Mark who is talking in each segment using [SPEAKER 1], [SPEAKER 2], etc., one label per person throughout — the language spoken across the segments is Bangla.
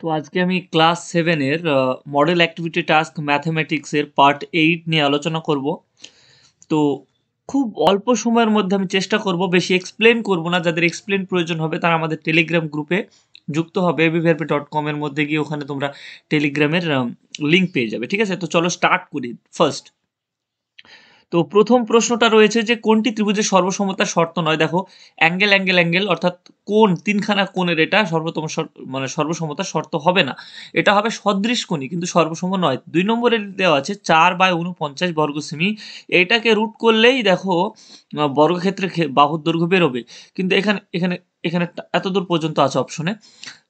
[SPEAKER 1] তো আজকে আমি ক্লাস সেভেনের মডেল অ্যাক্টিভিটি টাস্ক ম্যাথামেটিক্সের পার্ট এইট নিয়ে আলোচনা করব তো খুব অল্প সময়ের মধ্যে আমি চেষ্টা করব বেশি এক্সপ্লেন করব না যাদের এক্সপ্লেন প্রয়োজন হবে তারা আমাদের টেলিগ্রাম গ্রুপে যুক্ত হবে এবিভিআরপি ডট কমের মধ্যে গিয়ে ওখানে তোমরা টেলিগ্রামের লিঙ্ক পেয়ে যাবে ঠিক আছে তো চলো স্টার্ট করি ফার্স্ট তো প্রথম প্রশ্নটা রয়েছে যে কোনটি ত্রিভুজের সর্বসমতার শর্ত নয় দেখো অ্যাঙ্গেল অ্যাঙ্গেল অ্যাঙ্গেল অর্থাৎ কোন তিনখানা কোণের এটা সর্বতম মানে সর্বসমতার শর্ত হবে না এটা হবে সদৃশ কোণই কিন্তু সর্বসম্ম নয় দুই নম্বরে দেওয়া আছে চার বাই উনপঞ্চাশ সেমি এটাকে রুট করলেই দেখো বর্গক্ষেত্রে বাহুর দৈর্ঘ্য বেরোবে কিন্তু এখানে এখানে এখানে এত দূর পর্যন্ত আছে অপশনে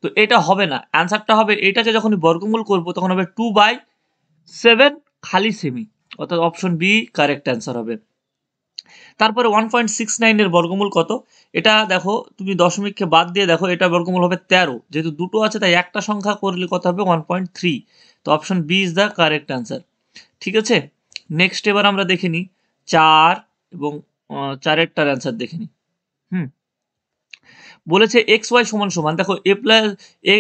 [SPEAKER 1] তো এটা হবে না অ্যান্সারটা হবে এটাকে যখন বর্গমূল করব তখন হবে টু বাই সেভেন খালি সেমি অর্থাৎ অপশন বি কারেক্ট অ্যান্সার হবে তারপরে ওয়ান পয়েন্ট সিক্স নাইনের বর্গমূল কত এটা দেখো তুমি দশমিককে বাদ দিয়ে দেখো এটা বর্গমূল হবে তেরো যেহেতু দুটো আছে তাই একটা সংখ্যা করলে কত হবে ওয়ান পয়েন্ট থ্রি তো option B is the correct answer ঠিক আছে নেক্সট এবার আমরা দেখে নিই চার এবং চারেরটার অ্যান্সার দেখে নিই হুম বলেছে এক্স ওয়াই সমান সমান দেখো এ প্লাস এ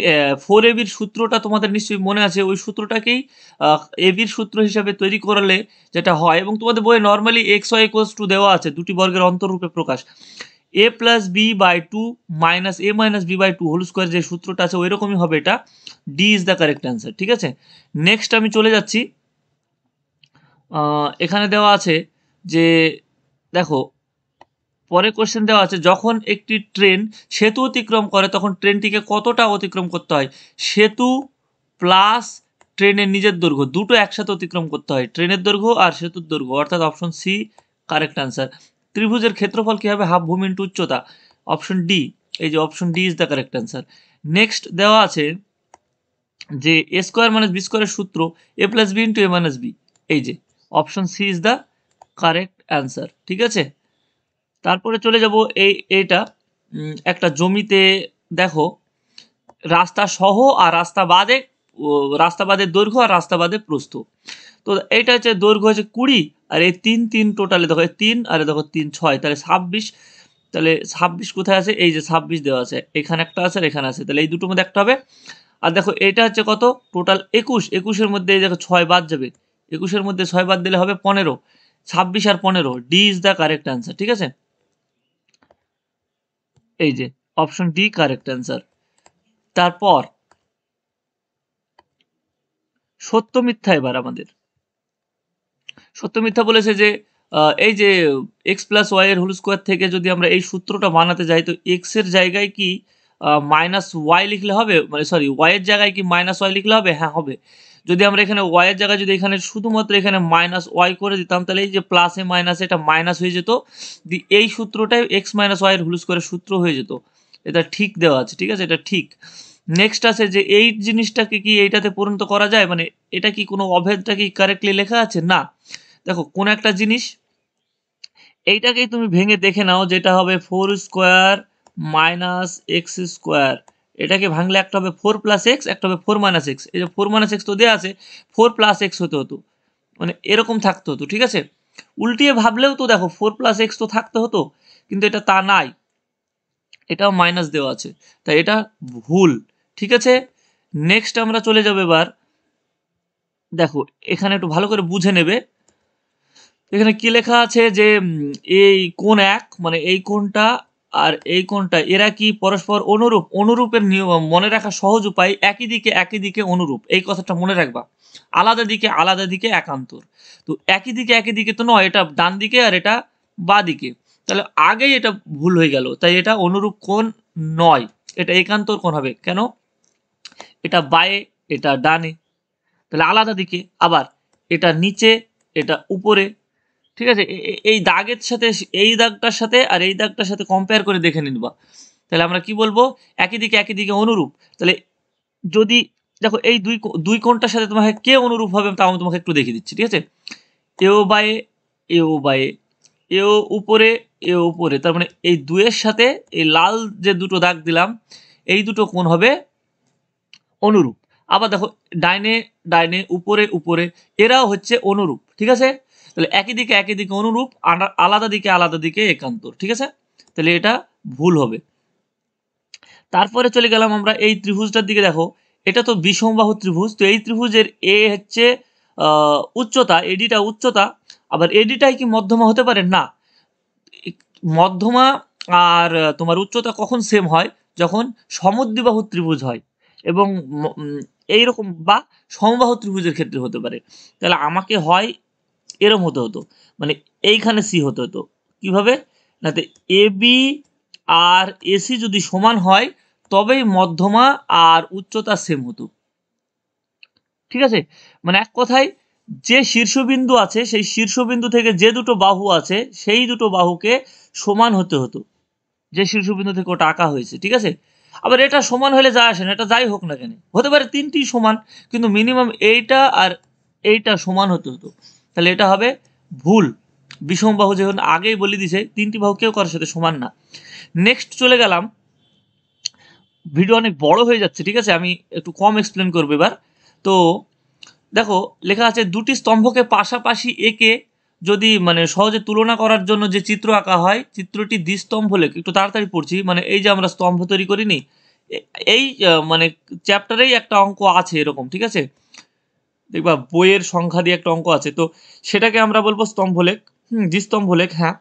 [SPEAKER 1] ফোর এবির সূত্রটা তোমাদের নিশ্চয়ই মনে আছে ওই সূত্রটাকেই এ বির সূত্র হিসাবে তৈরি করালে যেটা হয় এবং তোমাদের বইয়ে নর্মালি এক্স ওয়াই কোর্স টু দেওয়া আছে দুটি বর্গের অন্তরূপে প্রকাশ A plus B by two minus A minus B by two whole square যে সূত্রটা আছে ওই রকমই হবে এটা D is the correct answer ঠিক আছে নেক্সট আমি চলে যাচ্ছি এখানে দেওয়া আছে যে দেখো পরে কোশ্চেন দেওয়া আছে যখন একটি ট্রেন সেতু অতিক্রম করে তখন ট্রেনটিকে কতটা অতিক্রম করতে হয় সেতু প্লাস ট্রেনের নিজের দৈর্ঘ্য দুটো একসাথে অতিক্রম করতে হয় ট্রেনের দৈর্ঘ্য আর সেতুর দৈর্ঘ্য অর্থাৎ অপশন সি কারেক্ট আনসার ত্রিভুজের ক্ষেত্রফল কী হবে হাফ ভূমি ইন্টু উচ্চতা অপশন ডি এই যে option D is the correct answer next দেওয়া আছে যে এ স্কোয়ার মাইনাস বি স্কোয়ারের সূত্র A plus B into A minus B এই যে option C is the correct answer ঠিক আছে তারপরে চলে যাব এই এটা একটা জমিতে দেখো রাস্তা সহ আর রাস্তা বাদে রাস্তা বাদে দৈর্ঘ্য আর রাস্তা বাদে প্রস্ত তো এটা হচ্ছে দৈর্ঘ্য হচ্ছে কুড়ি আর এই তিন তিন টোটালে দেখো তিন আর দেখো তিন ছয় তাহলে ছাব্বিশ তাহলে ছাব্বিশ কোথায় আছে এই যে ছাব্বিশ দেওয়া আছে এখানে একটা আছে আর এখানে আছে তাহলে এই দুটোর মধ্যে একটা হবে আর দেখো এটা হচ্ছে কত টোটাল একুশ একুশের মধ্যে এই দেখো ছয় বাদ যাবে একুশের মধ্যে ছয় বাদ দিলে হবে পনেরো ছাব্বিশ আর পনেরো D is the correct answer ঠিক আছে এই যে অপশন ডি কারেক্ট অ্যান্সার তারপর সত্য মিথ্যা এবার আমাদের সত্য মিথ্যা বলেছে যে এই যে এক্স প্লাস ওয়াই এর হোল স্কোয়ার থেকে যদি আমরা এই সূত্রটা বানাতে যাই তো এক্স এর জায়গায় কি মাইনাস ওয়াই লিখলে হবে মানে সরি ওয়াই এর জায়গায় কি মাইনাস ওয়াই লিখলে হবে হ্যাঁ হবে যদি আমরা এখানে ওয়াই এর জায়গায় যদি এখানে শুধুমাত্র এখানে মাইনাস ওয়াই করে দিতাম তাহলে এই যে প্লাসে মাইনাসে এটা মাইনাস হয়ে যেত এই সূত্রটাই এক্স মাইনাস ওয়াই এর হুলুস করে সূত্র হয়ে যেত এটা ঠিক দেওয়া আছে ঠিক আছে এটা ঠিক নেক্সট আছে যে এই জিনিসটাকে কি এইটাতে পরিণত করা যায় মানে এটা কি কোনো অভেদটা কি কারেক্টলি লেখা আছে না দেখো কোন একটা জিনিস এইটাকেই তুমি ভেঙে দেখে নাও যেটা হবে four square minus X square এটাকে ভাঙলে একটা হবে ফোর প্লাস এক্স একটা হবে ফোর মাইনাস এক্স এই যে ফোর মাইনাস এক্স তো দেওয়া আছে ফোর প্লাস এক্স হতে হতো মানে এরকম থাকতে হতো ঠিক আছে উল্টিয়ে ভাবলেও তো দেখো ফোর প্লাস এক্স তো থাকতে হতো কিন্তু এটা তা নাই এটাও মাইনাস দেওয়া আছে তাই এটা ভুল ঠিক আছে নেক্সট আমরা চলে যাবো এবার দেখো এখানে একটু ভালো করে বুঝে নেবে এখানে কি লেখা আছে যে এই কোন এক মানে এই কোনটা আর এই কোনটা এরা কি পরস্পর অনুরূপ অনুরূপের নিয়ম মনে রাখা সহজ উপায় একই দিকে একই দিকে অনুরূপ এই কথাটা মনে রাখবা আলাদা দিকে আলাদা দিকে একান্তর তো একই দিকে একই দিকে তো নয় এটা ডান দিকে আর এটা বা দিকে তাহলে আগেই এটা ভুল হয়ে গেল তাই এটা অনুরূপ কোন নয় এটা একান্তর কোন হবে কেন এটা বায়ে এটা ডানে তাহলে আলাদা দিকে আবার এটা নিচে এটা উপরে ঠিক আছে এই দাগের সাথে এই দাগটার সাথে আর এই দাগটার সাথে কম্পেয়ার করে দেখে নিবা তাহলে আমরা কি বলবো একই দিকে একই দিকে অনুরূপ তাহলে যদি দেখো এই দুই দুই কোণটার সাথে তোমাকে কে অনুরূপ হবে তা আমি তোমাকে একটু দেখিয়ে দিচ্ছি ঠিক আছে এও বায়ে এও বায়ে এও উপরে এও উপরে তার মানে এই দুয়ের সাথে এই লাল যে দুটো দাগ দিলাম এই দুটো কোণ হবে অনুরূপ আবার দেখো ডাইনে ডাইনে উপরে উপরে এরাও হচ্ছে অনুরূপ ঠিক আছে তাহলে একই দিকে একই দিকে অনুরূপ আলাদা দিকে আলাদা দিকে একান্তর ঠিক আছে তাহলে এটা ভুল হবে তারপরে চলে গেলাম আমরা এই ত্রিভুজটার দিকে দেখো এটা তো বিষমবাহু ত্রিভুজ তো এই ত্রিভুজের এ হচ্ছে উচ্চতা এডিটা উচ্চতা আবার এডিটাই কি মধ্যমা হতে পারে না মধ্যমা আর তোমার উচ্চতা কখন সেম হয় যখন সমদ্বিবাহু ত্রিভুজ হয় এবং এইরকম বা সমবাহু ত্রিভুজের ক্ষেত্রে হতে পারে তাহলে আমাকে হয় এরম হতে হতো মানে এইখানে সি হতে হতো না তো এ বি আর এসি যদি সমান হয় তবেই মধ্যমা আর উচ্চতা সেম হতো ঠিক আছে মানে এক কথায় যে শীর্ষবিন্দু আছে সেই শীর্ষবিন্দু থেকে যে দুটো বাহু আছে সেই দুটো বাহুকে সমান হতে হতো যে শীর্ষবিন্দু থেকে ওটা আঁকা হয়েছে ঠিক আছে আবার এটা সমান হলে যা আসে না এটা যাই হোক না কেন হতে পারে তিনটি সমান কিন্তু মিনিমাম এইটা আর এইটা সমান হতে হতো তাহলে এটা হবে ভুল বিষম বাহু যখন আগেই বলে দিছে তিনটি বাহু কেউ কারোর সাথে সমান না নেক্সট চলে গেলাম ভিডিও অনেক বড় হয়ে যাচ্ছে ঠিক আছে আমি একটু কম এক্সপ্লেন করবো এবার তো দেখো লেখা আছে দুটি স্তম্ভকে পাশাপাশি একে যদি মানে সহজে তুলনা করার জন্য যে চিত্র আঁকা হয় চিত্রটি দ্বিস্তম্ভ লেখে একটু তাড়াতাড়ি পড়ছি মানে এই যে আমরা স্তম্ভ তৈরি করিনি এই মানে চ্যাপ্টারেই একটা অঙ্ক আছে এরকম ঠিক আছে দেখবা বইয়ের সংখ্যা দিয়ে একটা অঙ্ক আছে তো সেটাকে আমরা বলবো স্তম্ভলেখ হুম দ্বিস্তম্ভলেখ হ্যাঁ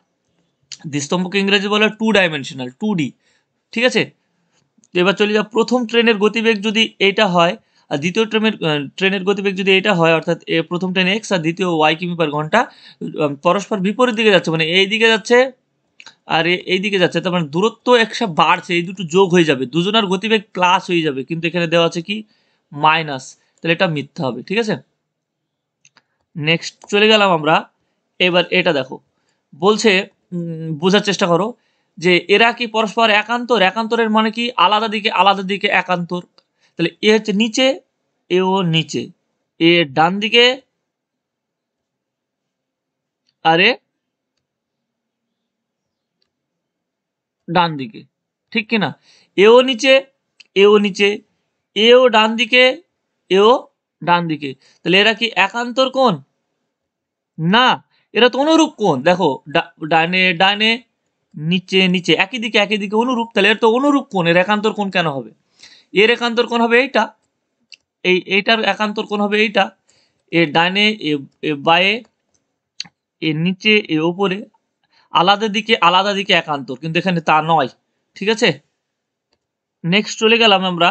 [SPEAKER 1] দ্বিস্তম্ভকে ইংরেজি বলে টু ডাইমেনশনাল টু ডি ঠিক আছে এবার চলে যাও প্রথম ট্রেনের গতিবেগ যদি এটা হয় আর দ্বিতীয় ট্রেনের ট্রেনের গতিবেগ যদি এটা হয় অর্থাৎ প্রথম ট্রেন এক্স আর দ্বিতীয় ওয়াই কিমি পার ঘন্টা পরস্পর বিপরীত দিকে যাচ্ছে মানে এই দিকে যাচ্ছে আর এই দিকে যাচ্ছে তার মানে দূরত্ব একসা বাড়ছে এই দুটো যোগ হয়ে যাবে দুজনার গতিবেগ প্লাস হয়ে যাবে কিন্তু এখানে দেওয়া আছে কি মাইনাস তাহলে এটা মিথ্যা হবে ঠিক আছে নেক্সট চলে গেলাম আমরা এবার এটা দেখো বলছে বোঝার চেষ্টা করো যে এরা কি পরস্পর একান্তর একান্তরের মানে কি আলাদা দিকে আলাদা দিকে একান্তর তাহলে এ হচ্ছে নিচে এ ও নিচে এ ডান দিকে আরে ডান দিকে ঠিক কিনা এও নিচে এও নিচে এও ডান দিকে এও ডান দিকে তাহলে এরা কি একান্তর কোন না এরা তো অনুরূপ কোন দেখো ডানে ডানে নিচে নিচে একই দিকে একই দিকে অনুরূপ তাহলে এর তো অনুরূপ কোন এর একান্তর কোণ কেন হবে এর একান্তর কোন হবে এইটা এই এইটার একান্তর কোন হবে এইটা এ ডানে এ বায়ে এ নিচে এ ওপরে আলাদা দিকে আলাদা দিকে একান্তর কিন্তু এখানে তা নয় ঠিক আছে নেক্সট চলে গেলাম আমরা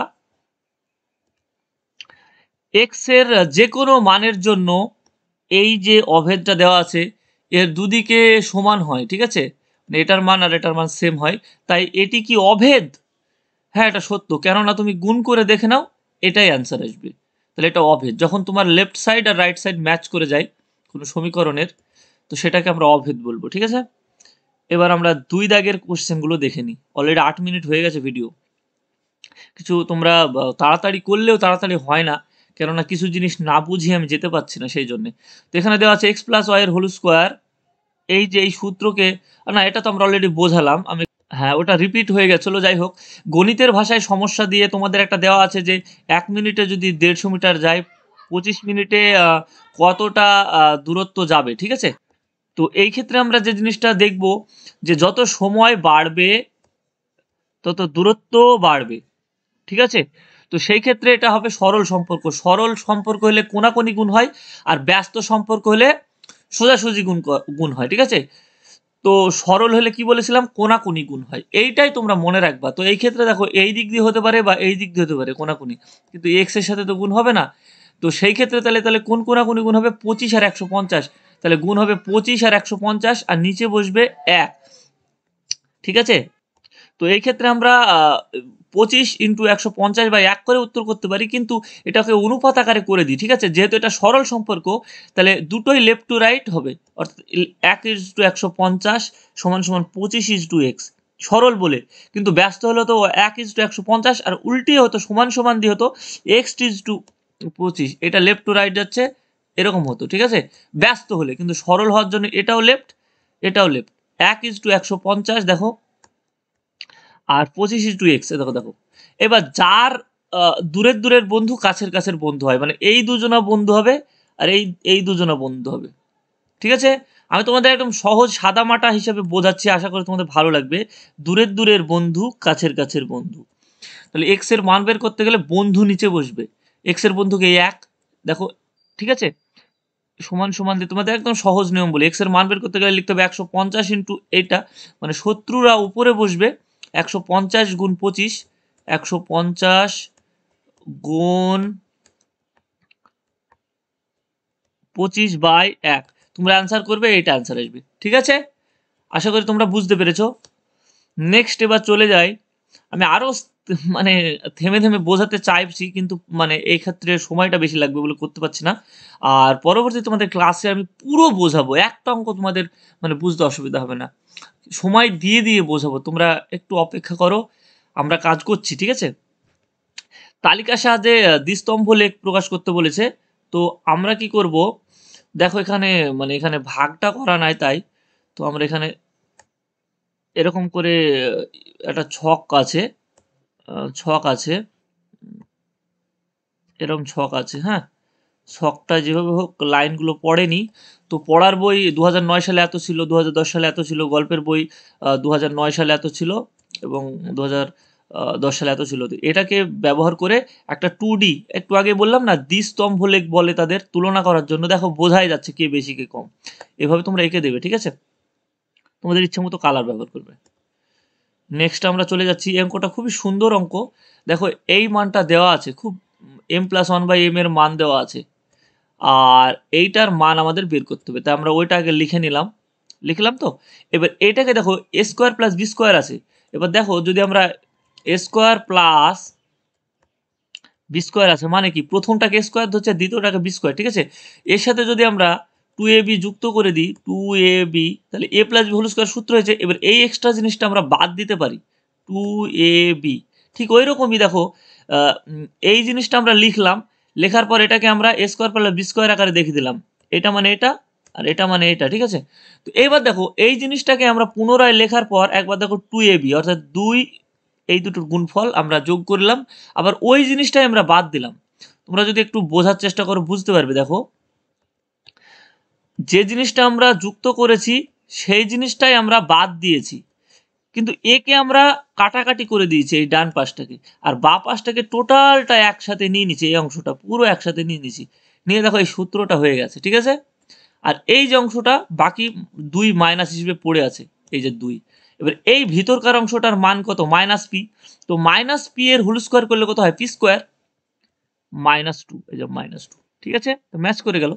[SPEAKER 1] এক্সের যে কোনো মানের জন্য এই যে অভেদটা দেওয়া আছে এর দুদিকে সমান হয় ঠিক আছে মানে এটার মান আর এটার মান সেম হয় তাই এটি কি অভেদ হ্যাঁ এটা সত্য কেননা তুমি গুণ করে দেখে নাও এটাই অ্যান্সার আসবে তাহলে এটা অভেদ যখন তোমার লেফট সাইড আর রাইট সাইড ম্যাচ করে যায় কোনো সমীকরণের তো সেটাকে আমরা অভেদ বলবো ঠিক আছে এবার আমরা দুই দাগের কোশ্চেনগুলো দেখে নিই অলরেডি আট মিনিট হয়ে গেছে ভিডিও কিছু তোমরা তাড়াতাড়ি করলেও তাড়াতাড়ি হয় না কেননা কিছু জিনিস না বুঝিয়ে আমি যেতে পারছি না সেই জন্যে তো এখানে দেওয়া আছে এক্স প্লাস ওয়াই এর হোল স্কোয়ার এই যে এই সূত্রকে না এটা তো আমরা অলরেডি বোঝালাম আমি হ্যাঁ ওটা রিপিট হয়ে গেছিলো যাই হোক গণিতের ভাষায় সমস্যা দিয়ে তোমাদের একটা দেওয়া আছে যে এক মিনিটে যদি দেড়শো মিটার যায় পঁচিশ মিনিটে কতটা দূরত্ব যাবে ঠিক আছে তো এই ক্ষেত্রে আমরা যে জিনিসটা দেখব যে যত সময় বাড়বে তত দূরত্ব বাড়বে ঠিক আছে তো সেই ক্ষেত্রে এটা হবে সরল সম্পর্ক সরল সম্পর্ক হলে কোনাকোনি গুণ হয় আর ব্যস্ত সম্পর্ক হলে সোজাসুজি গুণ গুণ হয় ঠিক আছে তো সরল হলে কি বলেছিলাম কোনাকুনি গুণ হয় এইটাই তোমরা মনে রাখবা তো এই ক্ষেত্রে দেখো এই দিক দিয়ে হতে পারে বা এই দিক দিয়ে হতে পারে কোনাকুনি কিন্তু এক্স এর সাথে তো গুণ হবে না তো সেই ক্ষেত্রে তাহলে তাহলে কোন কোনাকুনি গুণ হবে পঁচিশ আর একশো পঞ্চাশ তাহলে গুণ হবে পঁচিশ আর একশো পঞ্চাশ আর নিচে বসবে এক ঠিক আছে তো এই ক্ষেত্রে আমরা পঁচিশ ইন্টু একশো পঞ্চাশ বা এক করে উত্তর করতে পারি কিন্তু এটাকে অনুপাত আকারে করে দিই ঠিক আছে যেহেতু এটা সরল সম্পর্ক তাহলে দুটোই লেফট টু রাইট হবে অর্থাৎ এক ইস টু একশো পঞ্চাশ সমান সমান পঁচিশ ইস টু এক্স সরল বলে কিন্তু ব্যস্ত হলে তো এক ইস টু একশো পঞ্চাশ আর উল্টিয়ে হতো সমান সমান দিয়ে হতো এক্স ইস টু পঁচিশ এটা লেফট টু রাইট যাচ্ছে এরকম হতো ঠিক আছে ব্যস্ত হলে কিন্তু সরল হওয়ার জন্য এটাও লেফট এটাও লেফট এক ইস টু একশো পঞ্চাশ দেখো আর পঁচিশ টু এক্স দেখো দেখো এবার যার দূরের দূরের বন্ধু কাছের কাছের বন্ধু হয় মানে এই দুজনা বন্ধু হবে আর এই এই দুজনা বন্ধু হবে ঠিক আছে আমি তোমাদের একদম সহজ সাদা মাটা হিসাবে বোঝাচ্ছি আশা করি তোমাদের ভালো লাগবে দূরের দূরের বন্ধু কাছের কাছের বন্ধু তাহলে এক্স এর মান বের করতে গেলে বন্ধু নিচে বসবে এক্স এর বন্ধুকে এক দেখো ঠিক আছে সমান সমান দিয়ে তোমাদের একদম সহজ নিয়ম বলি এক্স এর মান বের করতে গেলে লিখতে হবে একশো পঞ্চাশ ইন্টু এইটা মানে শত্রুরা উপরে বসবে একশো পঞ্চাশ গুণ পঁচিশ একশো পঞ্চাশ গুণ পঁচিশ বাই এক তোমরা অ্যান্সার করবে এটা অ্যান্সার আসবে ঠিক আছে আশা করি তোমরা বুঝতে পেরেছ নেক্সট এবার চলে যায় আমি আরও মানে থেমে থেমে বোঝাতে চাইছি কিন্তু মানে এই ক্ষেত্রে সময়টা বেশি লাগবে বলে করতে পারছি না আর পরবর্তী তোমাদের ক্লাসে আমি পুরো বোঝাবো একটা অঙ্ক তোমাদের মানে বুঝতে অসুবিধা হবে না সময় দিয়ে দিয়ে বোঝাবো তোমরা একটু অপেক্ষা করো আমরা কাজ করছি ঠিক আছে তালিকার সাহায্যে দ্বিস্তম্ভ লেখ প্রকাশ করতে বলেছে তো আমরা কি করব দেখো এখানে মানে এখানে ভাগটা করা নাই তাই তো আমরা এখানে এরকম করে একটা ছক আছে ছক আছে এরকম ছক আছে হ্যাঁ ছকটা যেভাবে হোক লাইনগুলো পড়েনি তো পড়ার বই দু সালে এত ছিল দু সালে এত ছিল গল্পের বই দু সালে এত ছিল এবং দু দশ সালে এত ছিল এটাকে ব্যবহার করে একটা টু ডি একটু আগে বললাম না দ্বিস্তম্ভ লেখ বলে তাদের তুলনা করার জন্য দেখো বোঝাই যাচ্ছে কে বেশি কে কম এভাবে তোমরা এঁকে দেবে ঠিক আছে তোমাদের ইচ্ছে মতো কালার ব্যবহার করবে নেক্সট আমরা চলে যাচ্ছি অঙ্কটা খুবই সুন্দর অঙ্ক দেখো এই মানটা দেওয়া আছে খুব M plus one by M এর মান দেওয়া আছে আর এইটার মান আমাদের বের করতে হবে তাই আমরা ওইটা আগে লিখে নিলাম লিখলাম তো এবার এইটাকে দেখো A square plus B square আছে এবার দেখো যদি আমরা A square plus B square আছে মানে কি প্রথমটাকে স্কোয়ার ধরছে দ্বিতীয়টাকে বি স্কোয়ার ঠিক আছে এর সাথে যদি আমরা টু এ বি যুক্ত করে দিই টু এ বি তাহলে A plus B whole square সূত্র হয়েছে এবার এই এক্সট্রা জিনিসটা আমরা বাদ দিতে পারি টু এ বি ঠিক ওই রকমই দেখো এই জিনিসটা আমরা লিখলাম লেখার পর এটাকে আমরা A square plus B square আকারে দেখে দিলাম এটা মানে এটা আর এটা মানে এটা ঠিক আছে তো এইবার দেখো এই জিনিসটাকে আমরা পুনরায় লেখার পর একবার দেখো টু এ বি অর্থাৎ দুই এই দুটোর গুণফল আমরা যোগ করলাম আবার ওই জিনিসটাই আমরা বাদ দিলাম তোমরা যদি একটু বোঝার চেষ্টা করো বুঝতে পারবে দেখো যে জিনিসটা আমরা যুক্ত করেছি সেই জিনিসটাই আমরা বাদ দিয়েছি কিন্তু একে আমরা কাটাকাটি করে দিয়েছি এই ডান পাশটাকে আর বা পাশটাকে টোটালটা একসাথে নিয়ে নিয়েছি এই অংশটা পুরো একসাথে নিয়ে নিয়েছি নিয়ে দেখো এই সূত্রটা হয়ে গেছে ঠিক আছে আর এই যে অংশটা বাকি দুই মাইনাস হিসেবে পড়ে আছে এই যে দুই এবার এই ভিতরকার অংশটার মান কত মাইনাস পি তো মাইনাস পি এর হোল স্কোয়ার করলে কত হয় পি স্কোয়ার মাইনাস টু এই যে মাইনাস টু ঠিক আছে তো ম্যাচ করে গেল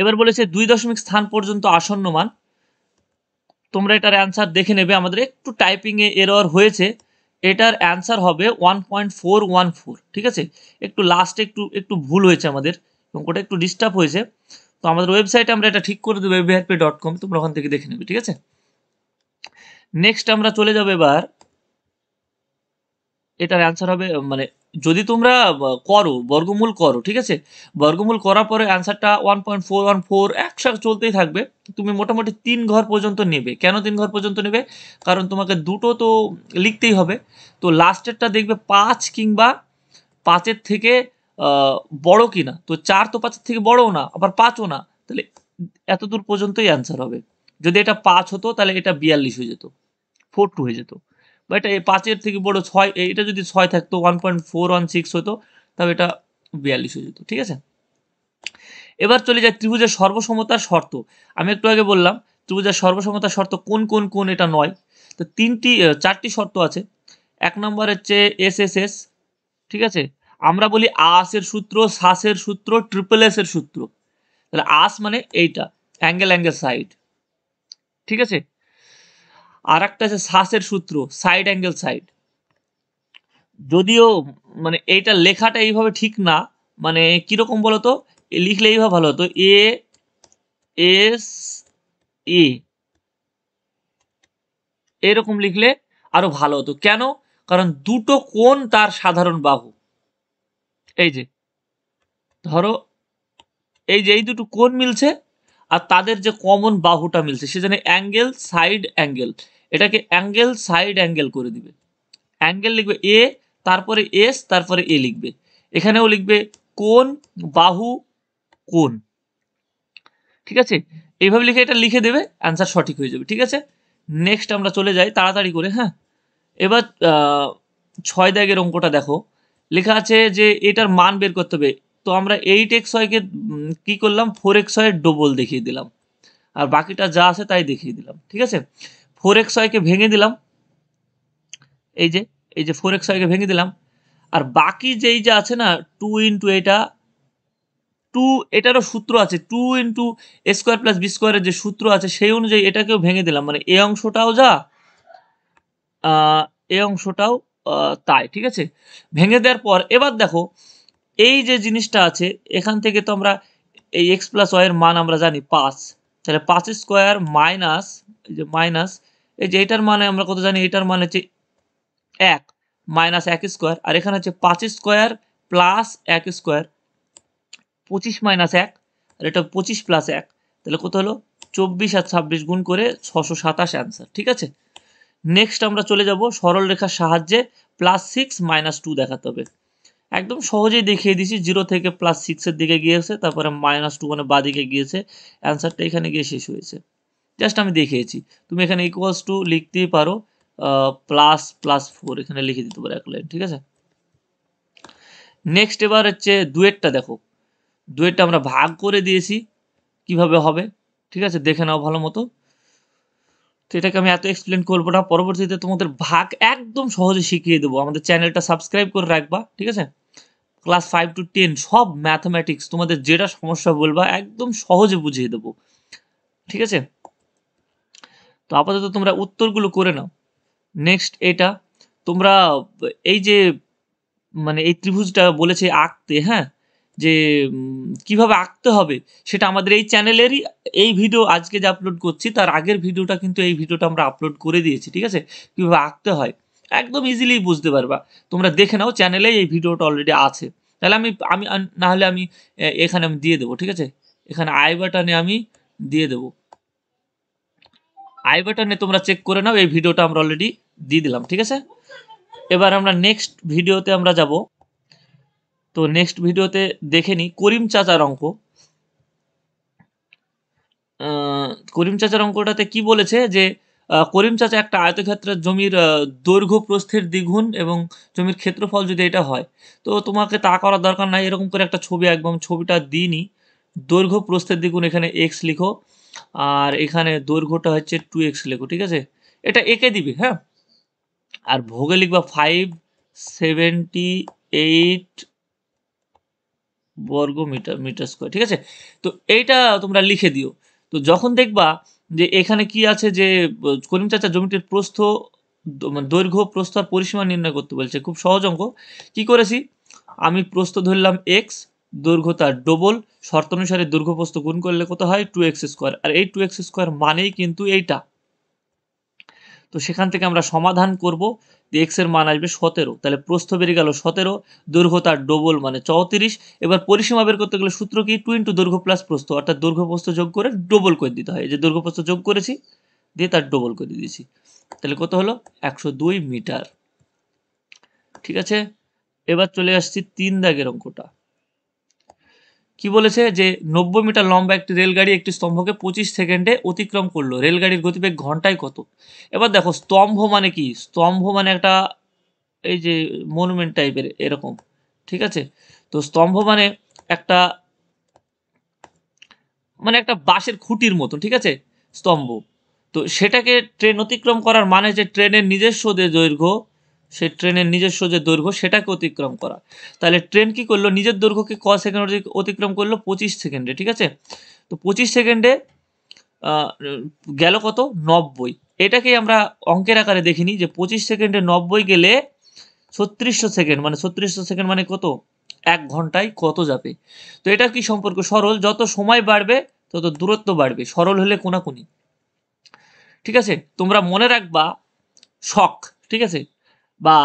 [SPEAKER 1] এবার বলেছে দুই দশমিক স্থান পর্যন্ত আসন্ন মান তোমরা এটার অ্যান্সার দেখে নেবে আমাদের একটু টাইপিংয়ে এরর হয়েছে এটার অ্যান্সার হবে one point four one four ঠিক আছে একটু লাস্টে একটু একটু ভুল হয়েছে আমাদের এবং ওটা একটু ডিস্টার্ব হয়েছে তো আমাদের ওয়েবসাইটে আমরা এটা ঠিক করে দেবো বিহারপে ডট কম তোমরা ওখান থেকে দেখে নেবে ঠিক আছে নেক্সট আমরা চলে যাবো এবার এটার অ্যান্সার হবে মানে যদি তোমরা করো বর্গমূল করো ঠিক আছে বর্গমূল করার পরে অ্যান্সারটা one point four one four একসাথে চলতেই থাকবে তুমি মোটামুটি তিন ঘর পর্যন্ত নেবে কেন তিন ঘর পর্যন্ত নেবে কারণ তোমাকে দুটো তো লিখতেই হবে তো লাস্টেরটা দেখবে পাঁচ কিংবা পাঁচের থেকে বড় কিনা তো চার তো পাঁচের থেকে বড়ও না আবার পাঁচও না তাহলে এত দূর পর্যন্তই অ্যান্সার হবে যদি এটা পাঁচ হতো তাহলে এটা বিয়াল্লিশ হয়ে যেত ফোর টু হয়ে যেত বা এটা পাঁচের থেকে বড় ছয় এটা যদি ছয় থাকতো one point four one six হতো তবে এটা বিয়াল্লিশ হয়ে যেত ঠিক আছে এবার চলে যায় ত্রিভুজের সর্বসমতার শর্ত আমি একটু আগে বললাম ত্রিভুজের সর্বসমতার শর্ত কোন কোন কোন এটা নয় তো তিনটি চারটি শর্ত আছে এক নম্বর হচ্ছে এস এস এস ঠিক আছে আমরা বলি আসের সূত্র শ্বাসের সূত্র ট্রিপল এস এর সূত্র তাহলে আস মানে এইটা অ্যাঙ্গেল অ্যাঙ্গেল সাইড ঠিক আছে আর একটা আছে শ্বাসের সূত্র সাইড অ্যাঙ্গেল সাইড যদিও মানে এইটা লেখাটা এইভাবে ঠিক না মানে কীরকম বলতো লিখলে এইভাবে ভালো হতো এ এস এ এরকম লিখলে আরো ভালো হতো কেন কারণ দুটো কোন তার সাধারণ বাহু এই যে ধরো এই যে এই দুটো কোণ মিলছে আর তাদের যে কমন বাহুটা মিলছে সেখানে অ্যাঙ্গেল সাইড অ্যাঙ্গেল এটাকে অ্যাঙ্গেল সাইড অ্যাঙ্গেল করে দিবে অ্যাঙ্গেল লিখবে এ তারপরে এস তারপরে এ লিখবে এখানেও লিখবে কোন বাহু কোন ঠিক আছে এইভাবে লিখে এটা লিখে দেবে অ্যান্সার সঠিক হয়ে যাবে ঠিক আছে নেক্সট আমরা চলে যাই তাড়াতাড়ি করে হ্যাঁ এবার ছয় দাগের অঙ্কটা দেখো লেখা আছে যে এটার মান বের করতে হবে তো আমরা এইট এক্স ওয়াইকে কী করলাম ফোর এক্স ওয়াইয়ের ডবল দেখিয়ে দিলাম আর বাকিটা যা আছে তাই দেখিয়ে দিলাম ঠিক আছে ফোর এক্স ওয়াইকে ভেঙে দিলাম এই যে এই যে ফোর এক্স ওয়াইকে ভেঙে দিলাম আর বাকি যেই যে আছে না টু ইন্টু এটা টু এটারও সূত্র আছে two into square plus B স্কোয়ারের যে সূত্র আছে সেই অনুযায়ী এটাকেও ভেঙে দিলাম মানে এ অংশটাও যা এ অংশটাও তাই ঠিক আছে ভেঙে দেওয়ার পর এবার দেখো এই যে জিনিসটা আছে এখান থেকে তো আমরা এই এক্স প্লাস ওয়ের মান আমরা জানি পাঁচ তাহলে পাঁচ স্কোয়ার মাইনাস এই যে মাইনাস এই যে এটার মানে আমরা কত জানি এটার মানে হচ্ছে এক মাইনাস এক স্কোয়ার আর এখানে হচ্ছে পাঁচ স্কোয়ার প্লাস এক স্কোয়ার পঁচিশ মাইনাস এক আর এটা পঁচিশ প্লাস এক তাহলে কত হলো চব্বিশ আর ছাব্বিশ গুণ করে ছশো সাতাশ অ্যান্সার ঠিক আছে নেক্সট আমরা চলে যাব সরল রেখার সাহায্যে প্লাস সিক্স মাইনাস টু দেখাতে হবে একদম সহজেই দেখিয়ে দিছি জিরো থেকে প্লাস সিক্সের দিকে গিয়েছে তারপরে মাইনাস টু মানে বাদিকে গিয়েছে অ্যান্সারটা এখানে গিয়ে শেষ হয়েছে জাস্ট আমি দেখিয়েছি তুমি এখানে ইকুয়ালস টু লিখতেই পারো প্লাস প্লাস ফোর এখানে লিখে দিতে পারো এক লাইন ঠিক আছে নেক্সট এবার হচ্ছে দুয়েরটা দেখো দুয়েরটা আমরা ভাগ করে দিয়েছি কিভাবে হবে ঠিক আছে দেখে নাও ভালো মতো তো এটাকে আমি এত এক্সপ্লেন করবো না পরবর্তীতে তোমাদের ভাগ একদম সহজে শিখিয়ে দেবো আমাদের চ্যানেলটা সাবস্ক্রাইব করে রাখবা ঠিক আছে ক্লাস ফাইভ টু টেন সব ম্যাথামেটিক্স তোমাদের যেটা সমস্যা বলবা একদম সহজে বুঝিয়ে দেবো ঠিক আছে তো আপাতত তোমরা উত্তরগুলো করে নাও নেক্সট এটা তোমরা এই যে মানে এই ত্রিভুজটা বলেছে আঁকতে হ্যাঁ যে কিভাবে আঁকতে হবে সেটা আমাদের এই চ্যানেলেরই এই ভিডিও আজকে যে আপলোড করছি তার আগের ভিডিওটা কিন্তু এই ভিডিওটা আমরা আপলোড করে দিয়েছি ঠিক আছে কীভাবে আঁকতে হয় একদম ইজিলি বুঝতে পারবা তোমরা দেখে নাও চ্যানেলে এই ভিডিওটা অলরেডি আছে তাহলে আমি আমি না হলে আমি এখানে আমি দিয়ে দেবো ঠিক আছে এখানে আই বাটনে আমি দিয়ে দেবো আই বাটনে তোমরা চেক করে নাও এই ভিডিওটা আমরা অলরেডি দিয়ে দিলাম ঠিক আছে এবার আমরা নেক্সট ভিডিওতে আমরা যাব তো নেক্সট ভিডিওতে দেখে নিই করিম চাচার অঙ্ক করিম চাচার অঙ্কটাতে কি বলেছে যে করিম চাচা একটা আয়তক্ষেত্রের জমির দৈর্ঘ্য প্রস্থের দ্বিগুণ এবং জমির ক্ষেত্রফল যদি এটা হয় তো তোমাকে তা করার দরকার নাই এরকম করে একটা ছবি একদম ছবিটা দিই দৈর্ঘ্য প্রস্থের দ্বিগুণ এখানে এক্স লিখো আর এখানে দৈর্ঘ্যটা হচ্ছে টু এক্স লিখো ঠিক আছে এটা একে দিবে হ্যাঁ আর ভোগে লিখবা ফাইভ সেভেন্টি এইট বর্গ মিটার মিটার স্কোয়ার ঠিক আছে তো এইটা তোমরা লিখে দিও তো যখন দেখবা যে এখানে কি আছে যে করিম চাচা জমিটির প্রস্থ মানে দৈর্ঘ্য প্রস্থ আর পরিসীমা নির্ণয় করতে বলছে খুব সহজ অঙ্ক কি করেছি আমি প্রস্থ ধরলাম এক্স দৈর্ঘ্য তার ডবল শর্ত অনুসারে দৈর্ঘ্য প্রস্থ গুণ করলে কত হয় টু এক্স স্কোয়ার আর এই টু এক্স স্কোয়ার মানেই কিন্তু এইটা তো সেখান থেকে আমরা সমাধান করব এক্স এর মান আসবে সতেরো তাহলে প্রস্থ বেরিয়ে গেল সতেরো দৈর্ঘ্য তার ডবল মানে চৌত্রিশ এবার পরিসীমা বের করতে গেলে সূত্র কি টু ইন্টু দৈর্ঘ্য প্লাস প্রস্থ অর্থাৎ দৈর্ঘ্য যোগ করে ডবল করে দিতে হয় যে দৈর্ঘ্য যোগ করেছি দিয়ে তার ডবল করে দিয়েছি তাহলে কত হলো একশো দুই মিটার ঠিক আছে এবার চলে আসছি তিন দাগের অঙ্কটা কি বলেছে যে নব্বই মিটার লম্বা একটি রেলগাড়ি একটি স্তম্ভকে পঁচিশ সেকেন্ডে অতিক্রম করলো রেলগাড়ির গতিবেগ ঘন্টায় কত এবার দেখো স্তম্ভ মানে কি স্তম্ভ মানে একটা এই যে মনুমেন্ট টাইপের এরকম ঠিক আছে তো স্তম্ভ মানে একটা মানে একটা বাঁশের খুঁটির মতো ঠিক আছে স্তম্ভ তো সেটাকে ট্রেন অতিক্রম করার মানে যে ট্রেনের নিজস্ব দৈর্ঘ্য সে ট্রেনের নিজস্ব যে দৈর্ঘ্য সেটাকে অতিক্রম করা তাহলে ট্রেন কি করলো নিজের দৈর্ঘ্যকে ক সেকেন্ড অতিক্রম করলো পঁচিশ সেকেন্ডে ঠিক আছে তো পঁচিশ সেকেন্ডে গেল কত নব্বই এটাকেই আমরা অঙ্কের আকারে দেখিনি যে পঁচিশ সেকেন্ডে নব্বই গেলে ছত্রিশশো সেকেন্ড মানে ছত্রিশশো সেকেন্ড মানে কত এক ঘন্টায় কত যাবে তো এটা কি সম্পর্ক সরল যত সময় বাড়বে তত দূরত্ব বাড়বে সরল হলে কোনাকুনি ঠিক আছে তোমরা মনে রাখবা শখ ঠিক আছে বা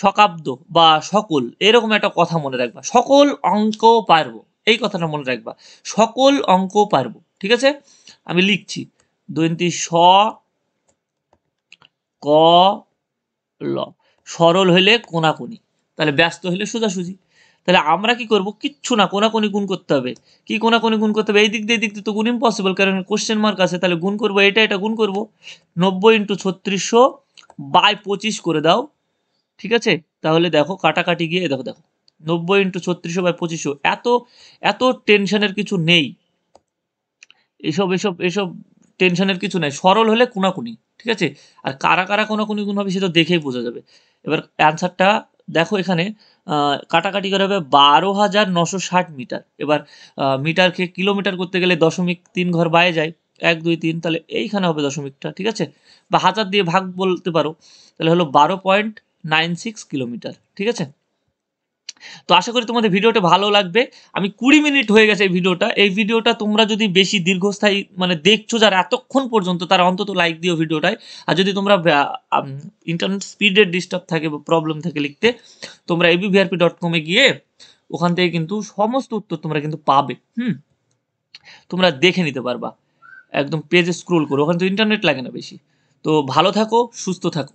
[SPEAKER 1] শকাব্দ বা সকল এরকম একটা কথা মনে রাখবা সকল অঙ্ক পারব এই কথাটা মনে রাখবা সকল অঙ্ক পারব ঠিক আছে আমি লিখছি দৈন্তি স ক ল সরল হইলে কোনাকুনি তাহলে ব্যস্ত হইলে সোজাসুজি তাহলে আমরা কি করব কিচ্ছু না কোনাকুনি গুণ করতে হবে কি কোনাকুনি গুণ করতে হবে এই দিক দিয়ে দিক দিয়ে তো গুণ ইম্পসিবল কারণ কোশ্চেন মার্ক আছে তাহলে গুণ করবো এটা এটা গুণ করবো নব্বই ইন্টু ছত্রিশশো বাই পঁচিশ করে দাও ঠিক আছে তাহলে দেখো কাটাকাটি গিয়ে দেখো দেখো নব্বই ইন্টু ছত্রিশশো বাই পঁচিশশো এত এত টেনশনের কিছু নেই এসব এসব এসব টেনশনের কিছু নেই সরল হলে কোনাকুনি ঠিক আছে আর কারা কারা কোনাকুনি কোনো হবে সেটা দেখেই বোঝা যাবে এবার অ্যান্সারটা দেখো এখানে কাটাকাটি করা হবে বারো হাজার নশো ষাট মিটার এবার মিটারকে কিলোমিটার করতে গেলে দশমিক তিন ঘর বাইরে যায় এক দুই তিন তাহলে এইখানে হবে দশমিকটা ঠিক আছে বা হাজার দিয়ে ভাগ বলতে পারো তাহলে হলো বারো পয়েন্ট নাইন সিক্স কিলোমিটার ঠিক আছে তো আশা করি তোমাদের ভিডিওটা ভালো লাগবে আমি কুড়ি মিনিট হয়ে গেছে এই ভিডিওটা এই ভিডিওটা তোমরা যদি বেশি দীর্ঘস্থায়ী মানে দেখছো যারা এতক্ষণ পর্যন্ত তারা অন্তত লাইক দিও ভিডিওটায় আর যদি তোমরা ইন্টারনেট স্পিডের ডিস্টার্ব থাকে বা প্রবলেম থাকে লিখতে তোমরা এবিভিআরপি ডট কমে গিয়ে ওখান থেকে কিন্তু সমস্ত উত্তর তোমরা কিন্তু পাবে হুম তোমরা দেখে নিতে পারবা একদম পেজে স্ক্রোল করো ওখানে তো ইন্টারনেট লাগে না বেশি তো ভালো থাকো সুস্থ থাকো